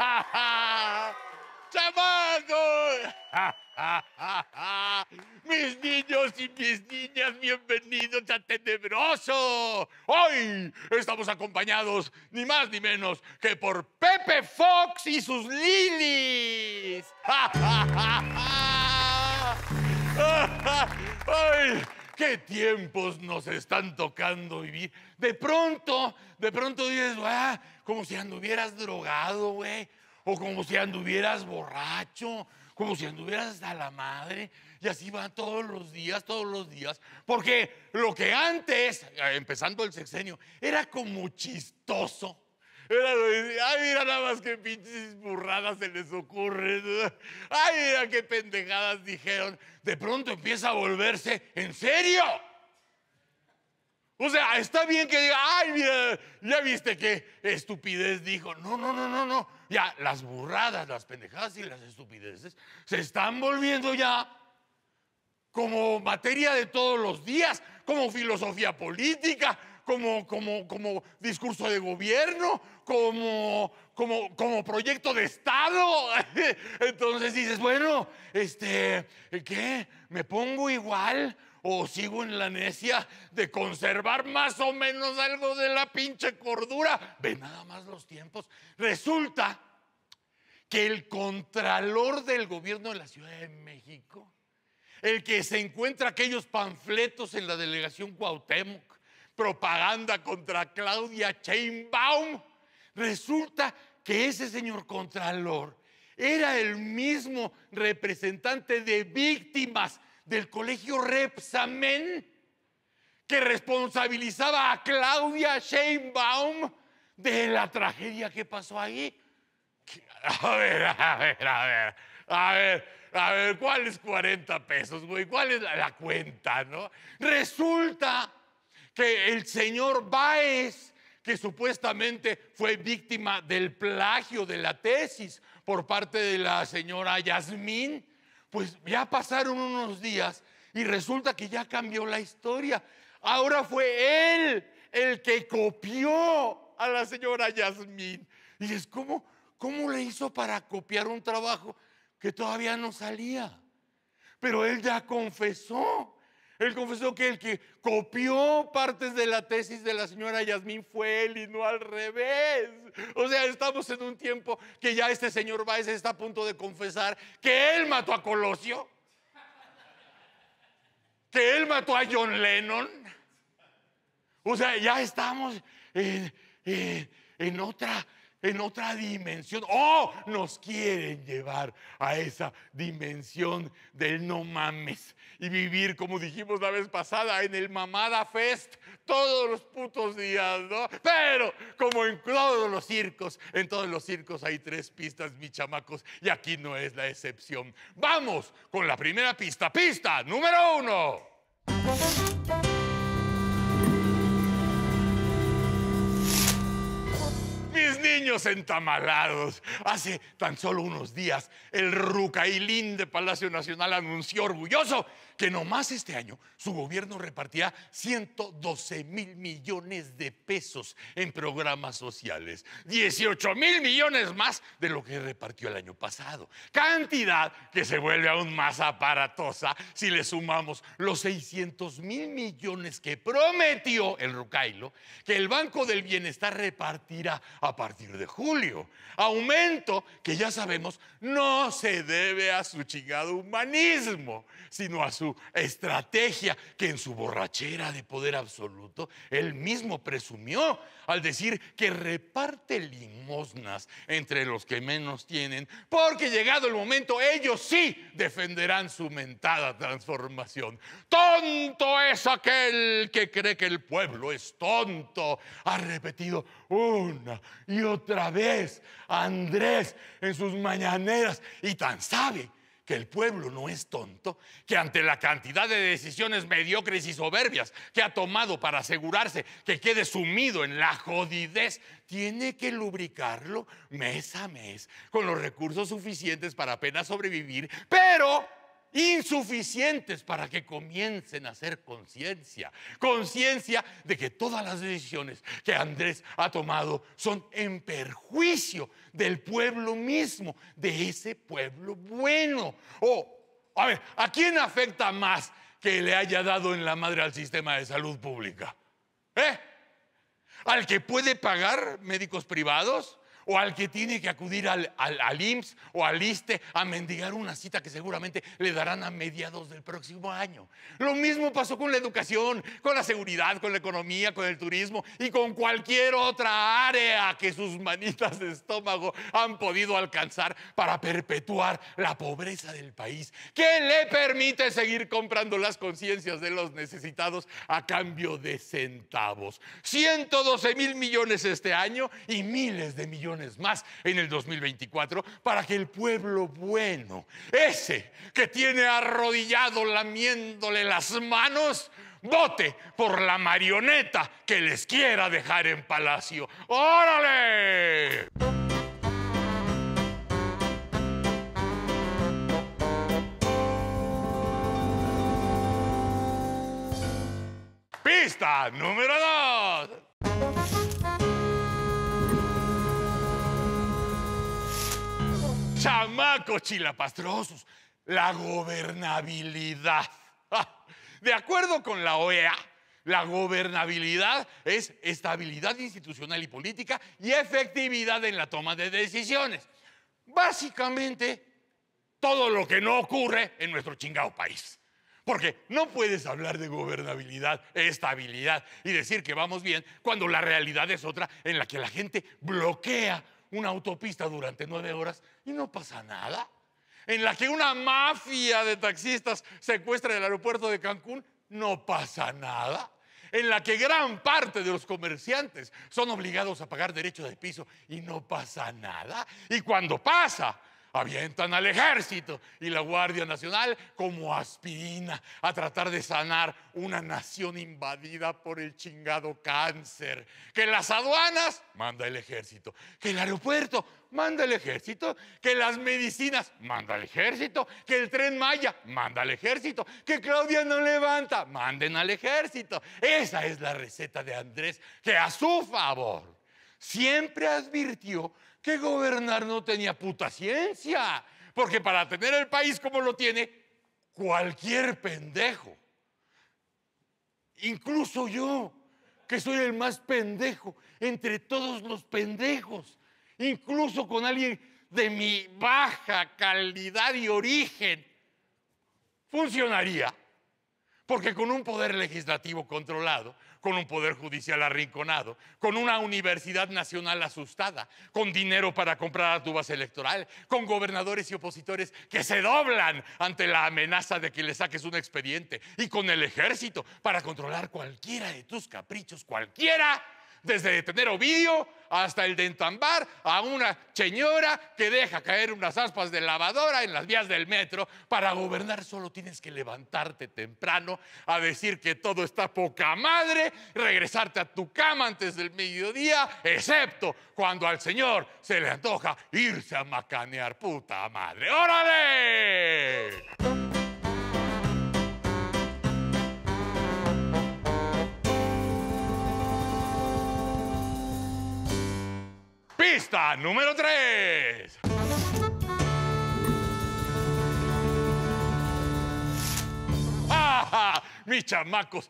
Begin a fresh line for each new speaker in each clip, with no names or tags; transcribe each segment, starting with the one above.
ja mis niños y mis niñas, bienvenidos a Tenebroso. Hoy estamos acompañados ni más ni menos que por Pepe Fox y sus lilies. ¡Ay! qué tiempos nos están tocando vivir. De pronto, de pronto dices, ah, como si anduvieras drogado, güey, o como si anduvieras borracho, como si anduvieras hasta la madre. Y así va todos los días, todos los días. Porque lo que antes, eh, empezando el sexenio, era como chistoso. Era lo ay, mira nada más qué pinches burradas se les ocurren. Ay, mira qué pendejadas dijeron. De pronto empieza a volverse en serio. O sea, está bien que diga, ay, mira, ya viste qué estupidez dijo. No, no, no, no, no. Ya, las burradas, las pendejadas y las estupideces se están volviendo ya como materia de todos los días, como filosofía política, como, como, como discurso de gobierno, como, como, como proyecto de Estado. Entonces dices, bueno, este, ¿qué? ¿Me pongo igual? ¿O sigo en la necia de conservar más o menos algo de la pinche cordura? Ve nada más los tiempos. Resulta que el contralor del gobierno de la Ciudad de México, el que se encuentra aquellos panfletos en la delegación Cuauhtémoc, propaganda contra Claudia Chainbaum, Resulta que ese señor Contralor era el mismo representante de víctimas del colegio Repsamen que responsabilizaba a Claudia Sheinbaum de la tragedia que pasó ahí. A ver, a ver, a ver, a ver, a ver, ¿cuál es 40 pesos, güey? ¿Cuál es la, cuenta, no? Resulta que el señor Baez que supuestamente fue víctima del plagio de la tesis por parte de la señora Yasmín. Pues ya pasaron unos días y resulta que ya cambió la historia. Ahora fue él el que copió a la señora Yasmín. Y es como, ¿cómo le hizo para copiar un trabajo que todavía no salía? Pero él ya confesó él confesó que el que copió partes de la tesis de la señora Yasmín fue él y no al revés. O sea, estamos en un tiempo que ya este señor Báez está a punto de confesar que él mató a Colosio, que él mató a John Lennon. O sea, ya estamos en otra en otra dimensión. Oh, nos quieren llevar a esa dimensión del no mames y vivir, como dijimos la vez pasada, en el Mamada Fest todos los putos días, ¿no? Pero como en todos los circos, en todos los circos hay tres pistas, mis chamacos, y aquí no es la excepción. Vamos con la primera pista, pista número uno. niños entamalados. Hace tan solo unos días, el Rucailín de Palacio Nacional anunció orgulloso que nomás este año su gobierno repartirá 112 mil millones de pesos en programas sociales, 18 mil millones más de lo que repartió el año pasado, cantidad que se vuelve aún más aparatosa si le sumamos los 600 mil millones que prometió el Rucailo que el Banco del Bienestar repartirá a partir de julio, aumento que ya sabemos no se debe a su chingado humanismo, sino a su estrategia, que en su borrachera de poder absoluto, él mismo presumió al decir que reparte limosnas entre los que menos tienen, porque llegado el momento ellos sí defenderán su mentada transformación. Tonto es aquel que cree que el pueblo es tonto, ha repetido una y otra vez Andrés en sus mañaneras y tan sabe que el pueblo no es tonto, que ante la cantidad de decisiones mediocres y soberbias que ha tomado para asegurarse que quede sumido en la jodidez, tiene que lubricarlo mes a mes con los recursos suficientes para apenas sobrevivir, pero insuficientes para que comiencen a hacer conciencia, conciencia de que todas las decisiones que Andrés ha tomado son en perjuicio del pueblo mismo, de ese pueblo bueno. O, oh, a ver, ¿a quién afecta más que le haya dado en la madre al sistema de salud pública? ¿Eh? ¿Al que puede pagar médicos privados? o al que tiene que acudir al, al, al IMSS o al ISTE a mendigar una cita que seguramente le darán a mediados del próximo año. Lo mismo pasó con la educación, con la seguridad, con la economía, con el turismo y con cualquier otra área que sus manitas de estómago han podido alcanzar para perpetuar la pobreza del país, que le permite seguir comprando las conciencias de los necesitados a cambio de centavos. 112 mil millones este año y miles de millones más en el 2024 para que el pueblo bueno, ese que tiene arrodillado lamiéndole las manos, vote por la marioneta que les quiera dejar en palacio. ¡Órale! Pista número 2. chamacos chilapastrosos, la gobernabilidad. De acuerdo con la OEA, la gobernabilidad es estabilidad institucional y política y efectividad en la toma de decisiones. Básicamente, todo lo que no ocurre en nuestro chingado país. Porque no puedes hablar de gobernabilidad, estabilidad y decir que vamos bien cuando la realidad es otra en la que la gente bloquea una autopista durante nueve horas y no pasa nada. En la que una mafia de taxistas secuestra el aeropuerto de Cancún, no pasa nada. En la que gran parte de los comerciantes son obligados a pagar derecho de piso y no pasa nada. Y cuando pasa, avientan al ejército y la Guardia Nacional como aspirina a tratar de sanar una nación invadida por el chingado cáncer. Que las aduanas manda el ejército, que el aeropuerto manda el ejército, que las medicinas manda el ejército, que el tren Maya manda el ejército, que Claudia no levanta, manden al ejército. Esa es la receta de Andrés que a su favor siempre advirtió que gobernar no tenía puta ciencia, porque para tener el país como lo tiene, cualquier pendejo, incluso yo, que soy el más pendejo entre todos los pendejos, incluso con alguien de mi baja calidad y origen, funcionaría, porque con un poder legislativo controlado, con un poder judicial arrinconado, con una universidad nacional asustada, con dinero para comprar a tu electoral, con gobernadores y opositores que se doblan ante la amenaza de que le saques un expediente y con el ejército para controlar cualquiera de tus caprichos, cualquiera desde tener Ovidio hasta el dentambar a una señora que deja caer unas aspas de lavadora en las vías del metro. Para gobernar solo tienes que levantarte temprano a decir que todo está poca madre, regresarte a tu cama antes del mediodía, excepto cuando al señor se le antoja irse a macanear, puta madre. ¡Órale! Pista número 3. Mis chamacos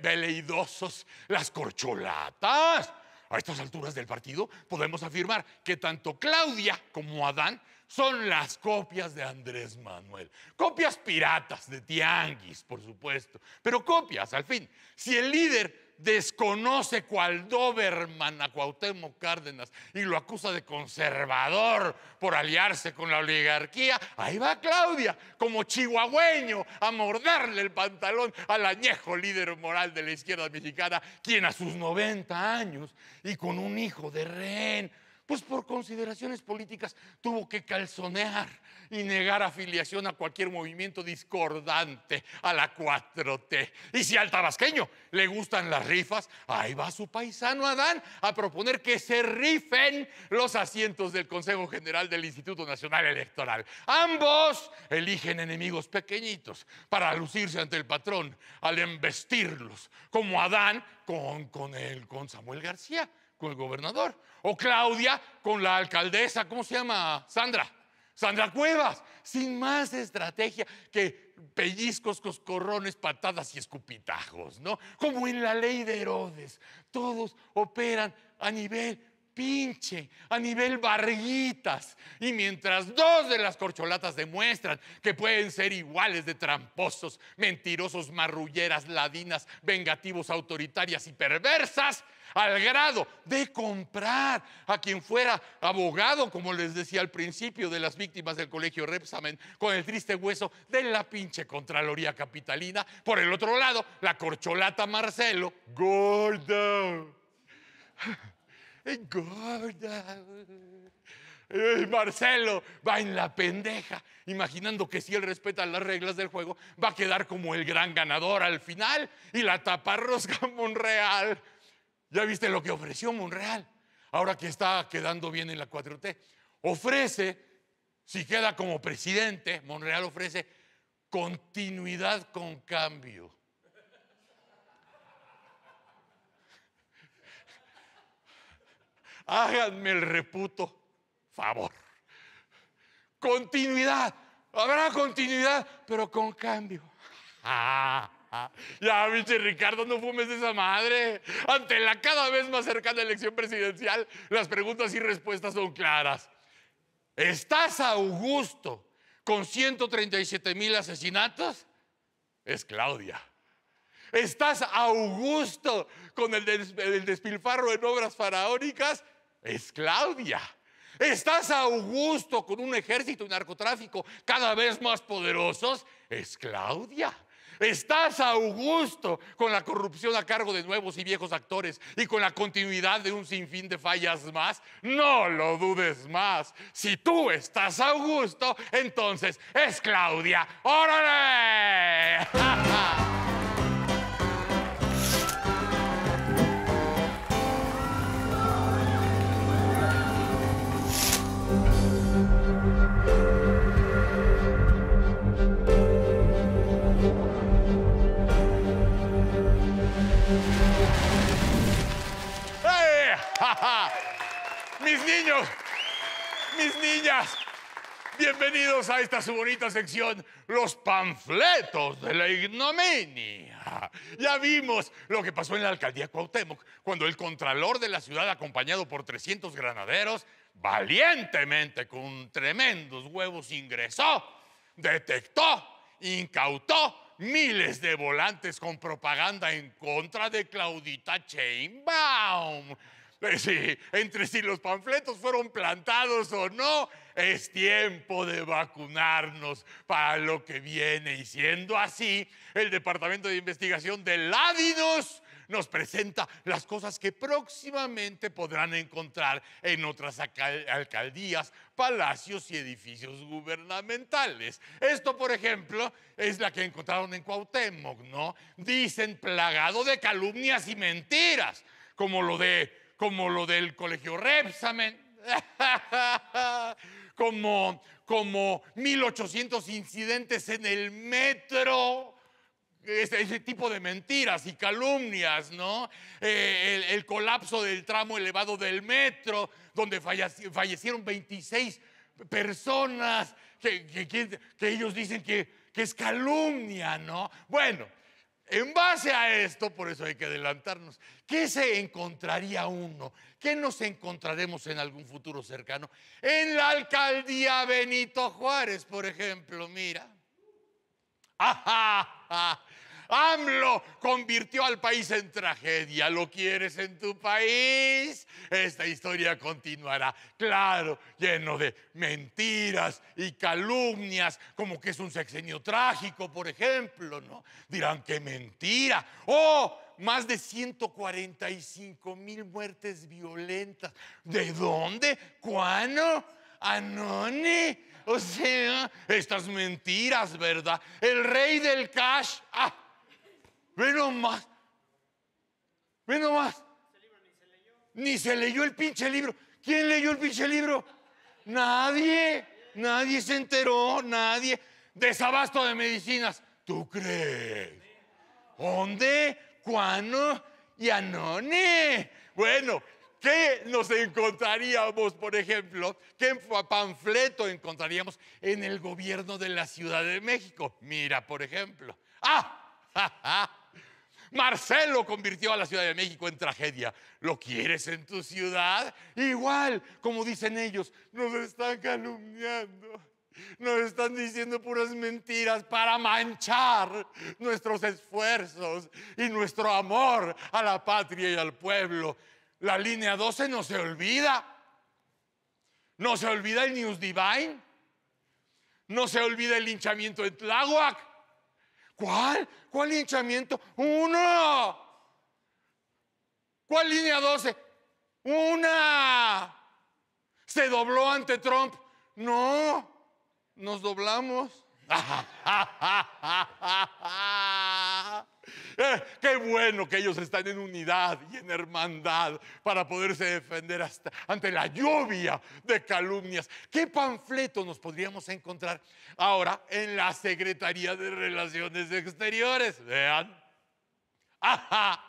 veleidosos, las corcholatas. A estas alturas del partido podemos afirmar que tanto Claudia como Adán son las copias de Andrés Manuel. Copias piratas de Tianguis, por supuesto, pero copias, al fin. Si el líder desconoce cual Doberman a Cuauhtémoc Cárdenas y lo acusa de conservador por aliarse con la oligarquía, ahí va Claudia, como chihuahueño, a morderle el pantalón al añejo líder moral de la izquierda mexicana, quien a sus 90 años y con un hijo de rehén pues por consideraciones políticas tuvo que calzonear y negar afiliación a cualquier movimiento discordante a la 4T. Y si al tabasqueño le gustan las rifas, ahí va su paisano Adán a proponer que se rifen los asientos del Consejo General del Instituto Nacional Electoral. Ambos eligen enemigos pequeñitos para lucirse ante el patrón al embestirlos, como Adán con, con, con Samuel García, con el gobernador. O Claudia con la alcaldesa, ¿cómo se llama? Sandra. Sandra Cuevas, sin más estrategia que pellizcos, coscorrones, patadas y escupitajos, ¿no? Como en la ley de Herodes, todos operan a nivel pinche, a nivel barguitas. Y mientras dos de las corcholatas demuestran que pueden ser iguales de tramposos, mentirosos, marrulleras, ladinas, vengativos, autoritarias y perversas, al grado de comprar a quien fuera abogado, como les decía al principio, de las víctimas del colegio Repsamen, con el triste hueso de la pinche Contraloría Capitalina. Por el otro lado, la corcholata Marcelo, gorda, gorda. Eh, Marcelo va en la pendeja, imaginando que si él respeta las reglas del juego, va a quedar como el gran ganador al final. Y la taparrosca Monreal ya viste lo que ofreció Monreal, ahora que está quedando bien en la 4T. Ofrece, si queda como presidente, Monreal ofrece continuidad con cambio. Háganme el reputo favor. Continuidad. Habrá continuidad, pero con cambio. Ah ya, biche Ricardo, no fumes de esa madre. Ante la cada vez más cercana elección presidencial, las preguntas y respuestas son claras. ¿Estás a Augusto con 137 mil asesinatos? Es Claudia. ¿Estás a Augusto con el, despilfarro en obras faraónicas? Es Claudia. ¿Estás a Augusto con un ejército y narcotráfico cada vez más poderosos? Es Claudia. Estás a gusto con la corrupción a cargo de nuevos y viejos actores y con la continuidad de un sinfín de fallas más. No lo dudes más. Si tú estás a gusto, entonces es Claudia. ¡Órale! Ah, mis niños, mis niñas, bienvenidos a esta su bonita sección, los panfletos de la ignominia. Ya vimos lo que pasó en la alcaldía Cuauhtémoc cuando el contralor de la ciudad, acompañado por 300 granaderos, valientemente con tremendos huevos ingresó, detectó, incautó miles de volantes con propaganda en contra de Claudita Chainbaum. entre si los panfletos fueron plantados o no, es tiempo de vacunarnos para lo que viene. Y siendo así, el Departamento de Investigación de Lávidos nos presenta las cosas que próximamente podrán encontrar en otras alcaldías, palacios y edificios gubernamentales. Esto, por ejemplo, es la que encontraron en Cuauhtémoc, ¿no? Dicen plagado de calumnias y mentiras, como lo de como lo del colegio Repsamen, como, como 1800 incidentes en el metro. Ese, tipo de mentiras y calumnias, ¿no? Eh, el, colapso del tramo elevado del metro, donde fallecieron 26 personas, que, ellos dicen que, que es calumnia, ¿no? Bueno, en base a esto, por eso hay que adelantarnos, ¿qué se encontraría uno? ¿Qué nos encontraremos en algún futuro cercano? En la alcaldía Benito Juárez, por ejemplo, mira. ¡Ajá! ajá AMLO convirtió al país en tragedia. ¿Lo quieres en tu país? Esta historia continuará, claro, lleno de mentiras y calumnias, como que es un sexenio trágico, por ejemplo, ¿no? Dirán que mentira. ¡Oh! más de 145 mil muertes violentas. ¿De dónde? ¿Cuándo? ¿Anone? O sea, estas mentiras, ¿verdad? El rey del cash. Ah, Ve nomás. Ve nomás. Ni se leyó el pinche libro. ¿Quién leyó el pinche libro? Nadie. Nadie se enteró. Nadie. Desabasto de medicinas. ¿Tú crees? ¿Dónde? ¿Cuándo? Y no? Bueno, ¿qué nos encontraríamos, por ejemplo? ¿Qué panfleto encontraríamos en el gobierno de la Ciudad de México? Mira, por ejemplo. ¡Ah! ¡Ja, ja! Marcelo convirtió a la Ciudad de México en tragedia. ¿Lo quieres en tu ciudad? Igual, como dicen ellos, nos están calumniando. Nos están diciendo puras mentiras para manchar nuestros esfuerzos y nuestro amor a la patria y al pueblo. La línea 12 no se olvida. No se olvida el News Divine. No se olvida el linchamiento en Tláhuac. ¿Cuál? ¿Cuál hinchamiento? Uno. ¿Cuál línea 12? Una. ¿Se dobló ante Trump? No. Nos doblamos. Eh, qué bueno que ellos están en unidad y en hermandad para poderse defender hasta, ante la lluvia de calumnias. ¿Qué panfleto nos podríamos encontrar ahora en la Secretaría de Relaciones Exteriores? Vean. Ajá.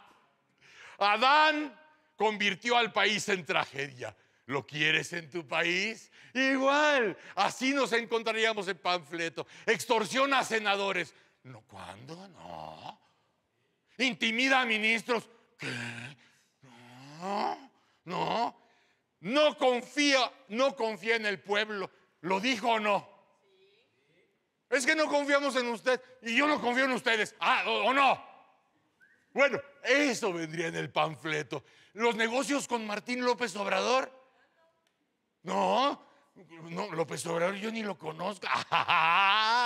Adán convirtió al país en tragedia. ¿Lo quieres en tu país? Igual, así nos encontraríamos en panfleto. extorsiona a senadores. No, ¿cuándo? No intimida a ministros. ¿Qué? No, no. No confía, no confía en el pueblo. ¿Lo dijo o no? Es que no confiamos en usted y yo no confío en ustedes. Ah, o, no. Bueno, eso vendría en el panfleto. Los negocios con Martín López Obrador. No, no, López Obrador yo ni lo conozco.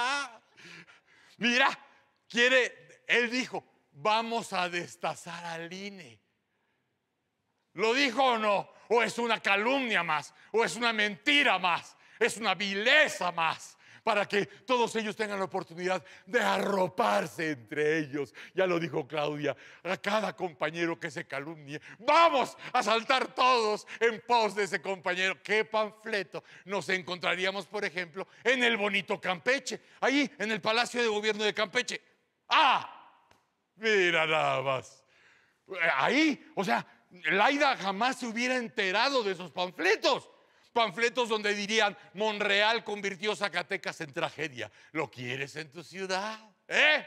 Mira, quiere, él dijo, vamos a destazar al INE. ¿Lo dijo o no? ¿O es una calumnia más? ¿O es una mentira más? ¿Es una vileza más? Para que todos ellos tengan la oportunidad de arroparse entre ellos. Ya lo dijo Claudia, a cada compañero que se calumnie. Vamos a saltar todos en pos de ese compañero. ¡Qué panfleto! Nos encontraríamos, por ejemplo, en el bonito Campeche, ahí en el Palacio de Gobierno de Campeche. ¡Ah! Mira nada más. Ahí, o sea, Laida jamás se hubiera enterado de esos panfletos. Panfletos donde dirían, Monreal convirtió Zacatecas en tragedia. ¿Lo quieres en tu ciudad? ¿Eh?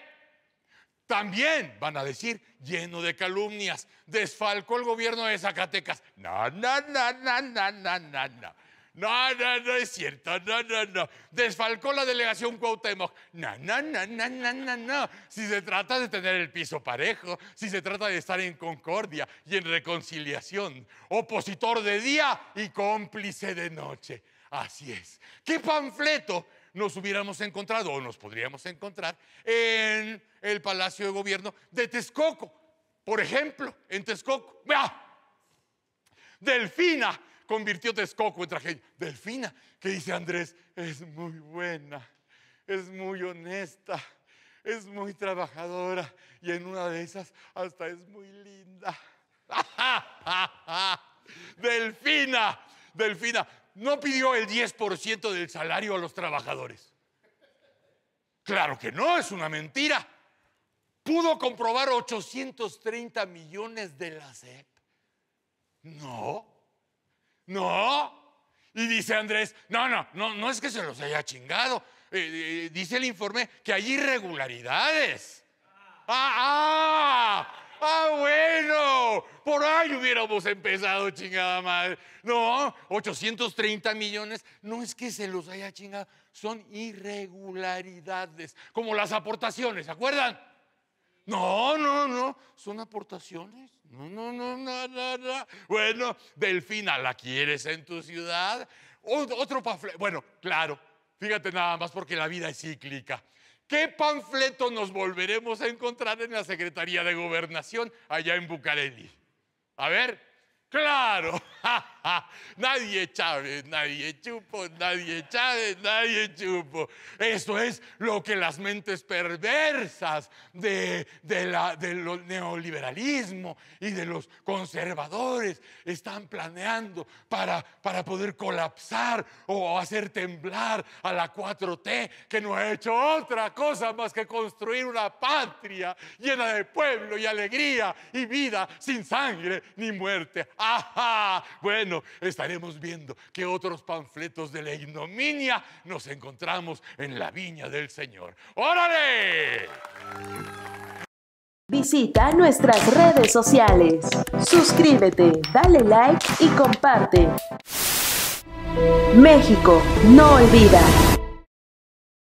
También van a decir, lleno de calumnias, desfalcó el gobierno de Zacatecas. na na na na na na na no, no, no es cierto, no, no, no. Desfalcó la delegación Cuauhtémoc. No, no, no, no, no, no, no. Si se trata de tener el piso parejo, si se trata de estar en concordia y en reconciliación, opositor de día y cómplice de noche. Así es. ¿Qué panfleto nos hubiéramos encontrado o nos podríamos encontrar en el Palacio de Gobierno de Texcoco? Por ejemplo, en Texcoco. ¡Vea! Delfina convirtió Texcoco en tragedia. Delfina, que dice Andrés, es muy buena, es muy honesta, es muy trabajadora y en una de esas hasta es muy linda. Delfina, Delfina, no pidió el 10% del salario a los trabajadores. Claro que no, es una mentira. ¿Pudo comprobar 830 millones de la SEP? No. No. Y dice Andrés, no, no, no, no es que se los haya chingado. Eh, eh, dice el informe que hay irregularidades. Ah, ah, ah, bueno, por ahí hubiéramos empezado, chingada madre. No, 830 millones, no es que se los haya chingado, son irregularidades, como las aportaciones, ¿se acuerdan? No, no, no, son aportaciones. No, no, no, no, no, no. Bueno, Delfina, ¿la quieres en tu ciudad? Otro panfleto. Bueno, claro, fíjate nada más porque la vida es cíclica. ¿Qué panfleto nos volveremos a encontrar en la Secretaría de Gobernación allá en Bucareli? A ver, Claro, nadie Chávez, nadie Chupo, nadie Chávez, nadie Chupo. Eso es lo que las mentes perversas de, del neoliberalismo y de los conservadores están planeando para, para poder colapsar o hacer temblar a la 4T, que no ha hecho otra cosa más que construir una patria llena de pueblo y alegría y vida sin sangre ni muerte. ¡Ajá! Bueno, estaremos viendo qué otros panfletos de la ignominia nos encontramos en la viña del Señor. ¡Órale! Visita nuestras redes sociales. Suscríbete, dale like y comparte. México no olvida.